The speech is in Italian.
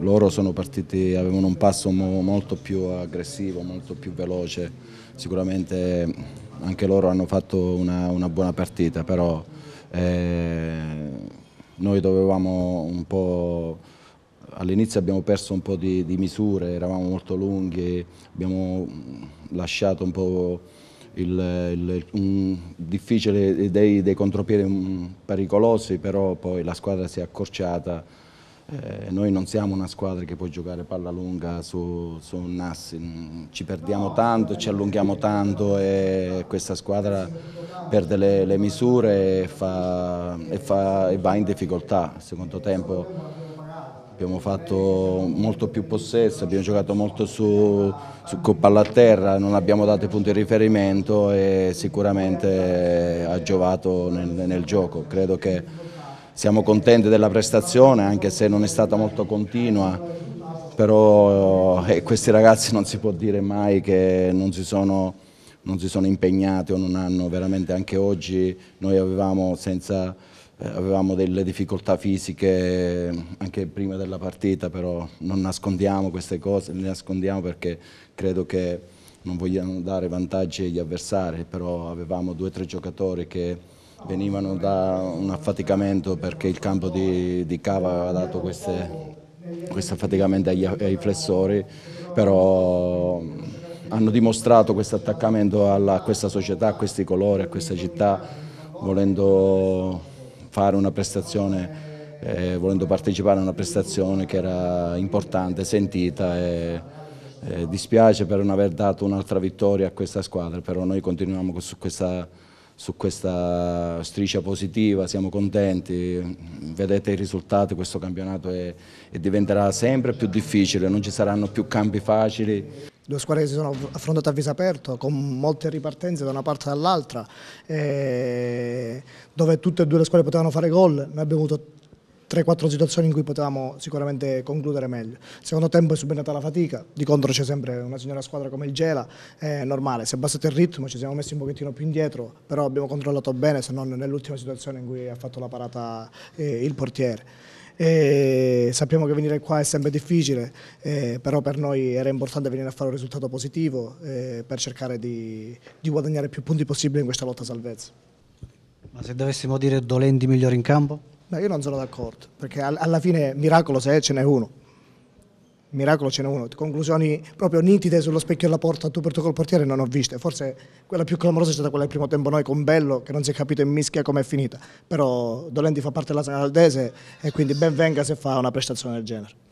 loro partiti, avevano un passo mo, molto più aggressivo, molto più veloce, sicuramente anche loro hanno fatto una, una buona partita, però eh, noi dovevamo un po'... All'inizio abbiamo perso un po' di, di misure, eravamo molto lunghi, abbiamo lasciato un po' il, il, un, difficile dei, dei contropiedi mm, pericolosi, però poi la squadra si è accorciata eh, noi non siamo una squadra che può giocare palla lunga su, su un assi, mm, ci perdiamo tanto, ci allunghiamo tanto e questa squadra perde le, le misure e, fa, e, fa, e, va in difficoltà. Secondo tempo abbiamo fatto molto più possesso, abbiamo giocato molto su, su con palla a terra, non abbiamo dato punti di riferimento e sicuramente ha giovato nel, nel gioco. Credo che siamo contenti della prestazione anche se non è stata molto continua, però eh, questi ragazzi non si può dire mai che non si sono, non si sono impegnati o non hanno veramente anche oggi, noi avevamo senza eh, avevamo delle difficoltà fisiche eh, anche prima della partita, però non nascondiamo queste cose, le nascondiamo perché credo che non vogliamo dare vantaggi agli avversari, però avevamo due o tre giocatori che venivano da un affaticamento perché il campo di, di Cava aveva dato questo affaticamento agli, ai flessori, però hanno dimostrato questo attaccamento alla, a questa società, a questi colori, a questa città, volendo fare una prestazione, eh, volendo partecipare a una prestazione che era importante, sentita e, eh, dispiace per non aver dato un'altra vittoria a questa squadra, però noi continuiamo su questa su questa striscia positiva, siamo contenti, vedete i risultati, questo campionato è, è diventerà sempre più difficile, non ci saranno più campi facili due squadre che si sono affrontate a viso aperto con molte ripartenze da una parte e dall'altra eh, dove tutte e due le squadre potevano fare gol noi abbiamo avuto 3-4 situazioni in cui potevamo sicuramente concludere meglio. Secondo tempo è subentrata la fatica, di contro c'è sempre una signora squadra come il Gela, è normale, si è abbassato il ritmo, ci siamo messi un pochettino più indietro, però abbiamo controllato bene se non nell'ultima situazione in cui ha fatto la parata eh, il portiere. E sappiamo che venire qua è sempre difficile, eh, però per noi era importante venire a fare un risultato positivo eh, per cercare di, di guadagnare più punti possibili in questa lotta salvezza. Ma se dovessimo dire dolenti migliori in campo? No, io non sono d'accordo, perché alla fine miracolo se ce n'è uno. Miracolo ce n'è uno, conclusioni proprio nitide sullo specchio della porta, tu per tu col portiere non ho viste, forse quella più clamorosa è stata quella del primo tempo noi con Bello che non si è capito in mischia com'è finita, però Dolenti fa parte della Sanaldese e quindi ben venga se fa una prestazione del genere.